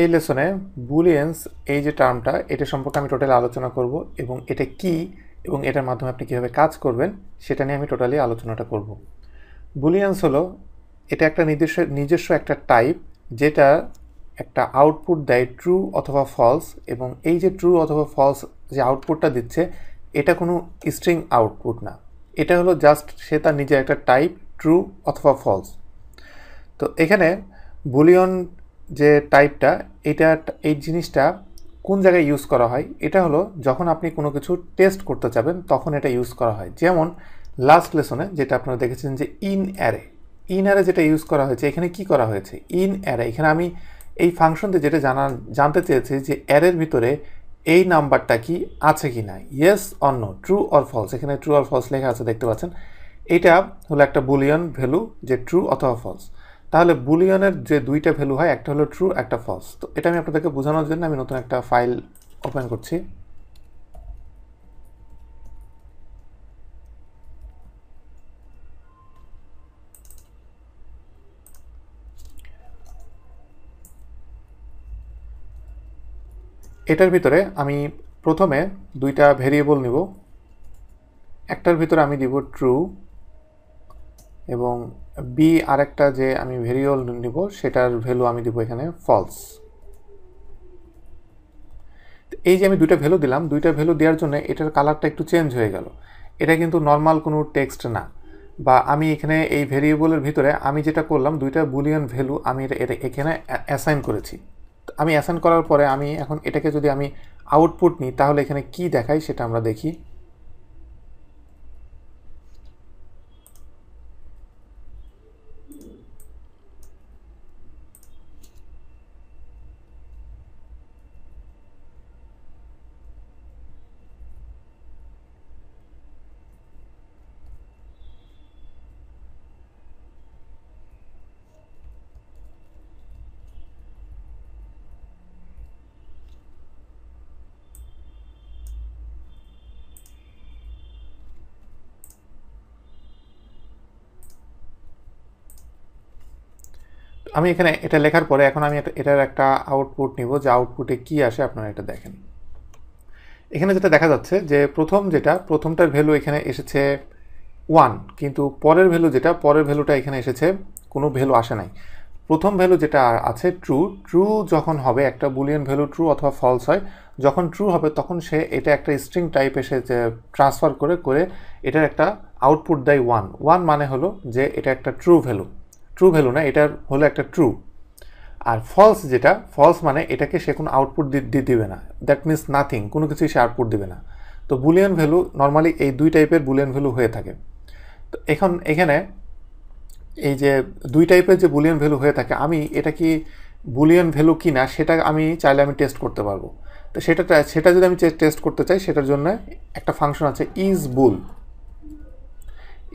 এই লেসনে বুলিয়েন্স এই যে টার্মটা এটা সম্পর্কে আমি টোটালি আলোচনা করব এবং এটা কি এবং এটার মাধ্যমে আপনি কীভাবে কাজ করবেন সেটা নিয়ে আমি টোটালি আলোচনাটা করব বুলিয়েন্স হলো এটা একটা নিজস্ব নিজস্ব একটা টাইপ যেটা একটা আউটপুট দেয় ট্রু অথবা ফলস এবং এই যে ট্রু অথবা ফলস যে আউটপুটটা দিচ্ছে এটা কোনো স্ট্রিং আউটপুট না এটা হলো জাস্ট সে তার নিজের একটা টাইপ ট্রু অথবা ফলস তো এখানে বুলিয়ন যে টাইপটা এটা এই জিনিসটা কোন জায়গায় ইউজ করা হয় এটা হলো যখন আপনি কোনো কিছু টেস্ট করতে যাবেন তখন এটা ইউজ করা হয় যেমন লাস্ট লেসনে যেটা আপনারা দেখেছেন যে ইন অ্যারে ইন অ্যারে যেটা ইউজ করা হয়েছে এখানে কি করা হয়েছে ইন অ্যারে এখানে আমি এই ফাংশনতে যেটা জানা জানতে চেয়েছি যে অ্যারের ভিতরে এই নাম্বারটা কি আছে কি না ইয়েস অন্য ট্রু অর ফলস এখানে ট্রু অর ফলস লেখা আছে দেখতে পাচ্ছেন এটা হলো একটা বুলিয়ন ভ্যালু যে ট্রু অথবা ফলস তাহলে বুলিয়নের যে দুইটা ভ্যালু হয় একটা হলো ট্রু একটা ফলস তো এটা আমি আপনাদেরকে বোঝানোর জন্য আমি নতুন একটা ফাইল ওপেন করছি এটার ভিতরে আমি প্রথমে দুইটা ভেরিয়েবল নিব একটার ভিতরে আমি দিব ট্রু এবং বি আরেকটা যে আমি ভেরিয়েবল নিব সেটার ভ্যালু আমি দিব এখানে ফলস এই যে আমি দুইটা ভ্যালু দিলাম দুইটা ভ্যালু দেওয়ার জন্য এটার কালারটা একটু চেঞ্জ হয়ে গেল এটা কিন্তু নর্মাল কোনো টেক্সট না বা আমি এখানে এই ভেরিয়েবলের ভিতরে আমি যেটা করলাম দুইটা বুলিয়ান ভ্যালু আমি এটা এখানে অ্যাসাইন করেছি আমি অ্যাসাইন করার পরে আমি এখন এটাকে যদি আমি আউটপুট নিই তাহলে এখানে কি দেখাই সেটা আমরা দেখি আমি এখানে এটা লেখার পরে এখন আমি এটার একটা আউটপুট নিব যে আউটপুটে কি আসে আপনারা এটা দেখেন এখানে যেটা দেখা যাচ্ছে যে প্রথম যেটা প্রথমটার ভ্যালু এখানে এসেছে ওয়ান কিন্তু পরের ভ্যালু যেটা পরের ভ্যালুটা এখানে এসেছে কোনো ভ্যালু আসে নাই প্রথম ভ্যালু যেটা আছে ট্রু ট্রু যখন হবে একটা বুলিয়ান ভ্যালু ট্রু অথবা ফলস হয় যখন ট্রু হবে তখন সে এটা একটা স্ট্রিং টাইপ এসে ট্রান্সফার করে করে এটার একটা আউটপুট দেয় ওয়ান ওয়ান মানে হলো যে এটা একটা ট্রু ভ্যালু ট্রু ভ্যালু না এটার হলো একটা ট্রু আর ফলস যেটা ফলস মানে এটাকে সে কোনো আউটপুট দিবে না দ্যাট মিনস নাথিং কোনো কিছুই সে আউটপুট দিবে না তো বুলিয়ান ভ্যালু নর্মালি এই দুই টাইপের বুলিয়ান ভ্যালু হয়ে থাকে তো এখন এখানে এই যে দুই টাইপের যে বুলিয়ান ভ্যালু হয়ে থাকে আমি এটা কি বুলিয়ান ভ্যালু কি না সেটা আমি চাইলে আমি টেস্ট করতে পারবো তো সেটা সেটা যদি আমি টেস্ট করতে চাই সেটার জন্য একটা ফাংশন আছে ইজ বুল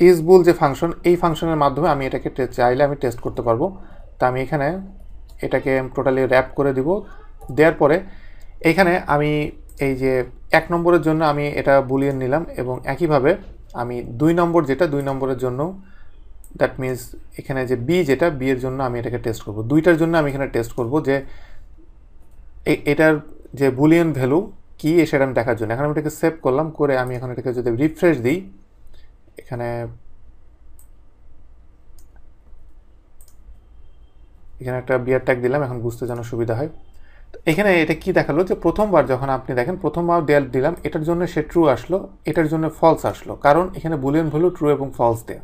ইজবুল যে ফাংশন এই ফাংশনের মাধ্যমে আমি এটাকে চাইলে আমি টেস্ট করতে পারবো তা আমি এখানে এটাকে টোটালি র্যাপ করে দিব দেওয়ার পরে এখানে আমি এই যে এক নম্বরের জন্য আমি এটা বুলিয়ে নিলাম এবং একইভাবে আমি দুই নম্বর যেটা দুই নম্বরের জন্য দ্যাট মিনস এখানে যে বি যেটা বি এর জন্য আমি এটাকে টেস্ট করব দুইটার জন্য আমি এখানে টেস্ট করব যে এটার যে বুলিয়ান ভ্যালু কী সেটা আমি দেখার জন্য এখন আমি এটাকে সেভ করলাম করে আমি এখন এটাকে যদি রিফ্রেশ দিই এখানে এখানে একটা বিয়ার ট্যাগ দিলাম এখন বুঝতে যেন সুবিধা হয় এখানে এটা কি দেখালো যে প্রথমবার যখন আপনি দেখেন প্রথমবার দেয়াল দিলাম এটার জন্য সে ট্রু আসলো এটার জন্য ফলস আসলো কারণ এখানে বুলিয়ান ভ্যালু ট্রু এবং ফলস দেয়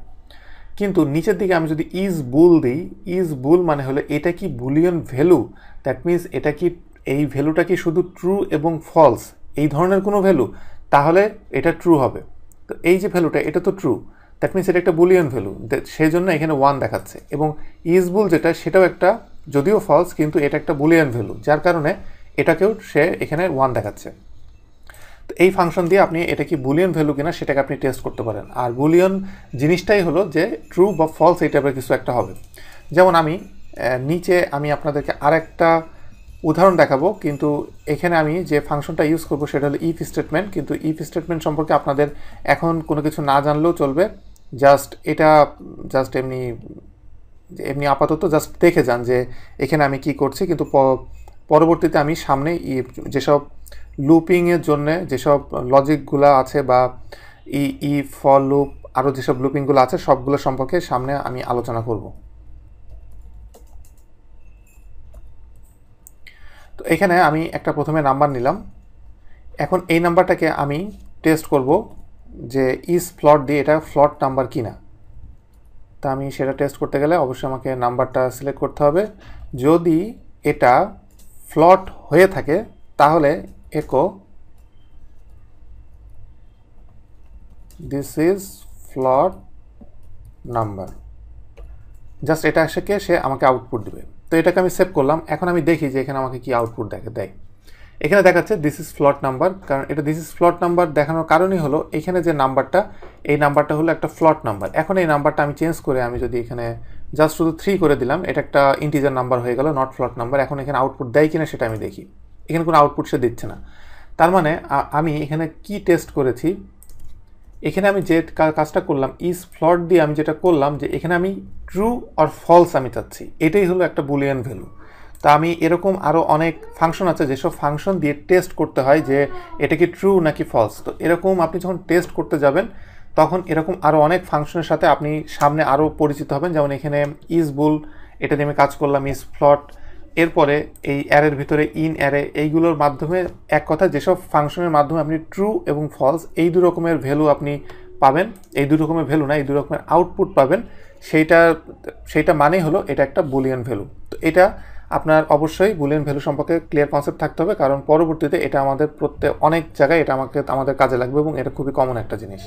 কিন্তু নিচের দিকে আমি যদি ইজ বুল দিই ইজ বুল মানে হলো এটা কি বুলিয়ন ভ্যালু দ্যাট মিন্স এটা কি এই ভ্যালুটা কি শুধু ট্রু এবং ফলস এই ধরনের কোনো ভ্যালু তাহলে এটা ট্রু হবে তো এই যে ভ্যালুটা এটা তো ট্রু দ্যাট মিনস এটা একটা বুলিয়ান ভ্যালু সেই জন্য এখানে ওয়ান দেখাচ্ছে এবং ইজ বুল যেটা সেটাও একটা যদিও ফলস কিন্তু এটা একটা বুলিয়ান ভ্যালু যার কারণে এটাকেও সে এখানে ওয়ান দেখাচ্ছে তো এই ফাংশন দিয়ে আপনি এটা কি বুলিয়ান ভ্যালু কিনা সেটাকে আপনি টেস্ট করতে পারেন আর বুলিয়ান জিনিসটাই হলো যে ট্রু বা ফলস এই টাইপের কিছু একটা হবে যেমন আমি নিচে আমি আপনাদেরকে আরেকটা উদাহরণ দেখাবো কিন্তু এখানে আমি যে ফাংশনটা ইউজ করব সেটা হলো ইফ স্টেটমেন্ট কিন্তু ইফ স্টেটমেন্ট সম্পর্কে আপনাদের এখন কোনো কিছু না জানলেও চলবে জাস্ট এটা জাস্ট এমনি এমনি আপাতত জাস্ট দেখে যান যে এখানে আমি কি করছি কিন্তু পরবর্তীতে আমি সামনে যেসব লুপিংয়ের জন্য যেসব লজিকগুলো আছে বা ই ই ফল লুপ আরও যেসব লুপিংগুলো আছে সবগুলো সম্পর্কে সামনে আমি আলোচনা করবো এখানে আমি একটা প্রথমে নাম্বার নিলাম এখন এই নাম্বারটাকে আমি টেস্ট করব যে ইস ফ্লট দিয়ে এটা ফ্লট নাম্বার কি না তা আমি সেটা টেস্ট করতে গেলে অবশ্যই আমাকে নাম্বারটা সিলেক্ট করতে হবে যদি এটা ফ্লট হয়ে থাকে তাহলে echo this is float number just এটা সেকে সে আমাকে আউটপুট দেবে এটাকে আমি সেভ করলাম এখন আমি দেখি যে এখানে আমাকে কি আউটপুট দেখে দেয় এখানে দেখাচ্ছে দিস ইজ ফ্লট নাম্বার কারণ এটা দিস ইজ ফ্লট নাম্বার দেখানোর কারণই হলো এখানে যে নাম্বারটা এই নাম্বারটা হলো একটা ফ্লট নাম্বার এখন এই নাম্বারটা আমি চেঞ্জ করে আমি যদি এখানে জাস্ট শুধু থ্রি করে দিলাম এটা একটা ইন্টিজার নাম্বার হয়ে গেল নট ফ্লট নাম্বার এখন এখানে আউটপুট দেয় কিনা সেটা আমি দেখি এখানে কোনো আউটপুট সে দিচ্ছে না তার মানে আমি এখানে কি টেস্ট করেছি এখানে আমি যে কাজটা করলাম ইজ ফ্লট দিয়ে আমি যেটা করলাম যে এখানে আমি ট্রু আর ফলস আমি চাচ্ছি এটাই হলো একটা বুলিয়ান ভ্যালু তা আমি এরকম আরও অনেক ফাংশন আছে যেসব ফাংশন দিয়ে টেস্ট করতে হয় যে এটা কি ট্রু নাকি ফলস তো এরকম আপনি যখন টেস্ট করতে যাবেন তখন এরকম আরও অনেক ফাংশনের সাথে আপনি সামনে আরও পরিচিত হবেন যেমন এখানে ইজ বুল এটা নিয়ে আমি কাজ করলাম ইজ ফ্লট এরপরে এই অ্যারের ভিতরে ইন অ্যারে এইগুলোর মাধ্যমে এক কথা যেসব ফাংশনের মাধ্যমে আপনি ট্রু এবং ফলস এই দু রকমের ভ্যালু আপনি পাবেন এই দু রকমের ভ্যালু না এই দু রকমের আউটপুট পাবেন সেইটা সেইটা মানেই হলো এটা একটা বুলিয়ান ভ্যালু তো এটা আপনার অবশ্যই বুলিয়ান ভ্যালু সম্পর্কে ক্লিয়ার কনসেপ্ট থাকতে হবে কারণ পরবর্তীতে এটা আমাদের প্রত্যেক অনেক জায়গায় এটা আমাকে আমাদের কাজে লাগবে এবং এটা খুবই কমন একটা জিনিস